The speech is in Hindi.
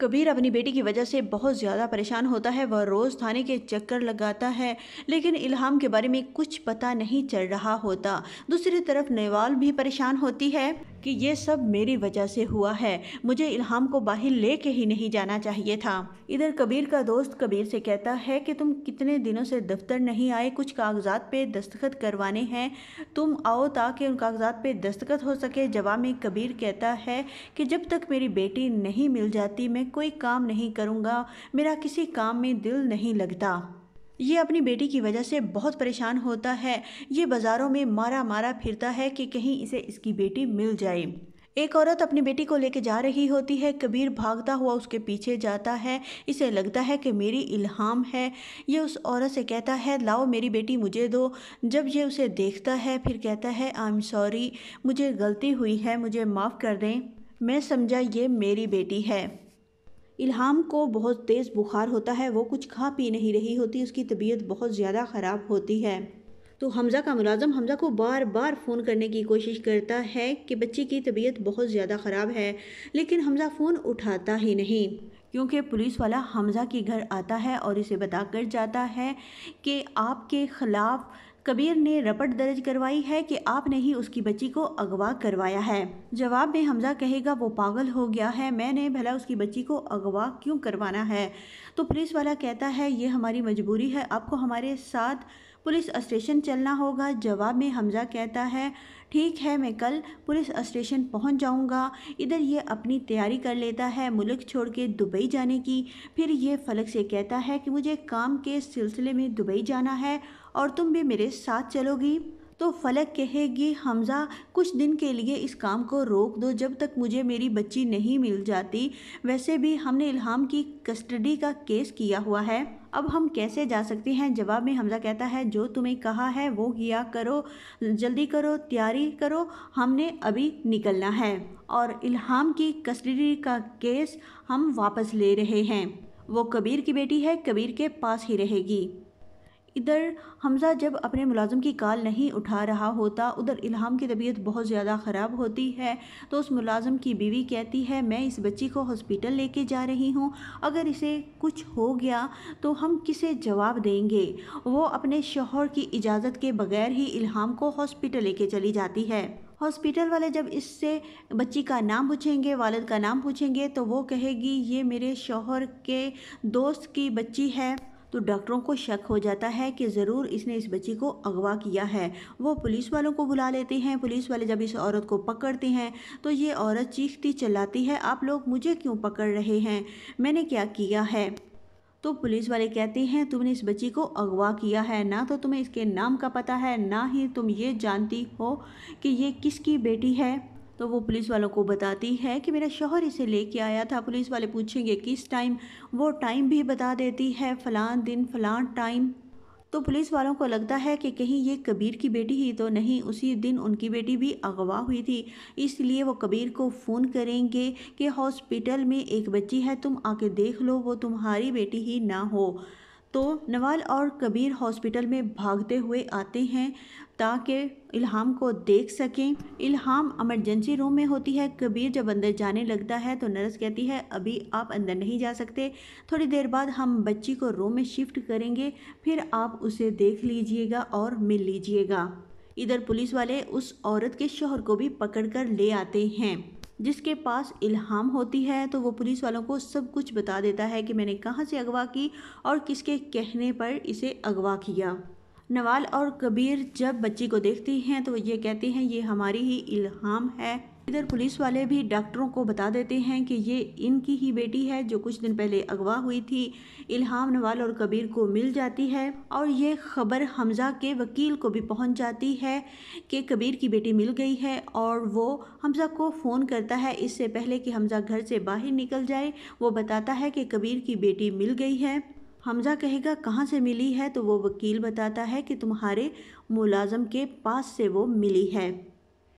कबीर अपनी बेटी की वजह से बहुत ज़्यादा परेशान होता है वह रोज़ थाने के चक्कर लगाता है लेकिन इल्हाम के बारे में कुछ पता नहीं चल रहा होता दूसरी तरफ नेवाल भी परेशान होती है कि ये सब मेरी वजह से हुआ है मुझे इल्हाम को बाहर ले के ही नहीं जाना चाहिए था इधर कबीर का दोस्त कबीर से कहता है कि तुम कितने दिनों से दफ्तर नहीं आए कुछ कागजात पे दस्तखत करवाने हैं तुम आओ ताकि उन कागजात पे दस्तखत हो सके जवाब में कबीर कहता है कि जब तक मेरी बेटी नहीं मिल जाती मैं कोई काम नहीं करूँगा मेरा किसी काम में दिल नहीं लगता ये अपनी बेटी की वजह से बहुत परेशान होता है ये बाज़ारों में मारा मारा फिरता है कि कहीं इसे इसकी बेटी मिल जाए एक औरत अपनी बेटी को लेकर जा रही होती है कबीर भागता हुआ उसके पीछे जाता है इसे लगता है कि मेरी इल्हाम है ये उस औरत से कहता है लाओ मेरी बेटी मुझे दो जब ये उसे देखता है फिर कहता है आई एम सॉरी मुझे गलती हुई है मुझे माफ़ कर दें मैं समझा ये मेरी बेटी है इल्हाम को बहुत तेज़ बुखार होता है वो कुछ खा पी नहीं रही होती उसकी तबीयत बहुत ज़्यादा ख़राब होती है तो हमज़ा का मुलाजम हमज़ा को बार बार फ़ोन करने की कोशिश करता है कि बच्ची की तबीयत बहुत ज़्यादा ख़राब है लेकिन हमज़ा फ़ोन उठाता ही नहीं क्योंकि पुलिस वाला हमज़ा के घर आता है और इसे बताकर जाता है कि आपके ख़िलाफ़ कबीर ने रपट दर्ज करवाई है कि आपने ही उसकी बच्ची को अगवा करवाया है जवाब में हमजा कहेगा वो पागल हो गया है मैंने भला उसकी बच्ची को अगवा क्यों करवाना है तो पुलिस वाला कहता है ये हमारी मजबूरी है आपको हमारे साथ पुलिस स्टेशन चलना होगा जवाब में हमजा कहता है ठीक है मैं कल पुलिस स्टेशन पहुंच जाऊंगा इधर ये अपनी तैयारी कर लेता है मुल्क छोड़ के दुबई जाने की फिर ये फलक से कहता है कि मुझे काम के सिलसिले में दुबई जाना है और तुम भी मेरे साथ चलोगी तो फलक कहेगी हमज़ा कुछ दिन के लिए इस काम को रोक दो जब तक मुझे मेरी बच्ची नहीं मिल जाती वैसे भी हमने इल्हाम की कस्टडी का केस किया हुआ है अब हम कैसे जा सकते हैं जवाब में हमजा कहता है जो तुम्हें कहा है वो किया करो जल्दी करो तैयारी करो हमने अभी निकलना है और इल्हाम की कस्टडी का केस हम वापस ले रहे हैं वो कबीर की बेटी है कबीर के पास ही रहेगी इधर हमजा जब अपने मुलाजम की कॉल नहीं उठा रहा होता उधर इल्हाम की तबीयत बहुत ज़्यादा ख़राब होती है तो उस मुलाजम की बीवी कहती है मैं इस बच्ची को हॉस्पिटल लेके जा रही हूँ अगर इसे कुछ हो गया तो हम किसे जवाब देंगे वो अपने शोहर की इजाज़त के बगैर ही इल्हाम को हॉस्पिटल लेके चली जाती है हॉस्पिटल वाले जब इससे बच्ची का नाम पूछेंगे वालद का नाम पूछेंगे तो वो कहेगी ये मेरे शोहर के दोस्त की बच्ची है तो डॉक्टरों को शक हो जाता है कि ज़रूर इसने इस बच्ची को अगवा किया है वो पुलिस वालों को बुला लेते हैं पुलिस वाले जब इस औरत को पकड़ते हैं तो ये औरत चीखती चलाती है आप लोग मुझे क्यों पकड़ रहे हैं मैंने क्या किया है तो पुलिस वाले कहते हैं तुमने इस बच्ची को अगवा किया है ना तो तुम्हें इसके नाम का पता है ना ही तुम ये जानती हो कि ये किसकी बेटी है तो वो पुलिस वालों को बताती है कि मेरा शोहर इसे लेके आया था पुलिस वाले पूछेंगे किस टाइम वो टाइम भी बता देती है फ़लाँ दिन फ़लाँ टाइम तो पुलिस वालों को लगता है कि कहीं ये कबीर की बेटी ही तो नहीं उसी दिन उनकी बेटी भी अगवा हुई थी इसलिए वो कबीर को फ़ोन करेंगे कि हॉस्पिटल में एक बच्ची है तुम आके देख लो वो तुम्हारी बेटी ही ना हो तो नवाल और कबीर हॉस्पिटल में भागते हुए आते हैं ताकि इल्हाम को देख सकें इल्हाम एमरजेंसी रूम में होती है कबीर जब अंदर जाने लगता है तो नर्स कहती है अभी आप अंदर नहीं जा सकते थोड़ी देर बाद हम बच्ची को रूम में शिफ्ट करेंगे फिर आप उसे देख लीजिएगा और मिल लीजिएगा इधर पुलिस वाले उस औरत के शोहर को भी पकड़ कर ले आते हैं जिसके पास इल्हाम होती है तो वो पुलिस वालों को सब कुछ बता देता है कि मैंने कहाँ से अगवा की और किसके कहने पर इसे अगवा किया नवाल और कबीर जब बच्ची को देखती हैं तो ये कहती हैं ये हमारी ही इल्हाम है इधर पुलिस वाले भी डॉक्टरों को बता देते हैं कि ये इनकी ही बेटी है जो कुछ दिन पहले अगवा हुई थी इल्हाम नवाल और कबीर को मिल जाती है और ये खबर हमजा के वकील को भी पहुंच जाती है कि कबीर की बेटी मिल गई है और वो हमजा को फ़ोन करता है इससे पहले कि हमजा घर से बाहर निकल जाए वो बताता है कि कबीर की बेटी मिल गई है हमजा कहेगा कहाँ से मिली है तो वो वकील बताता है कि तुम्हारे मुलाजम के पास से वो मिली है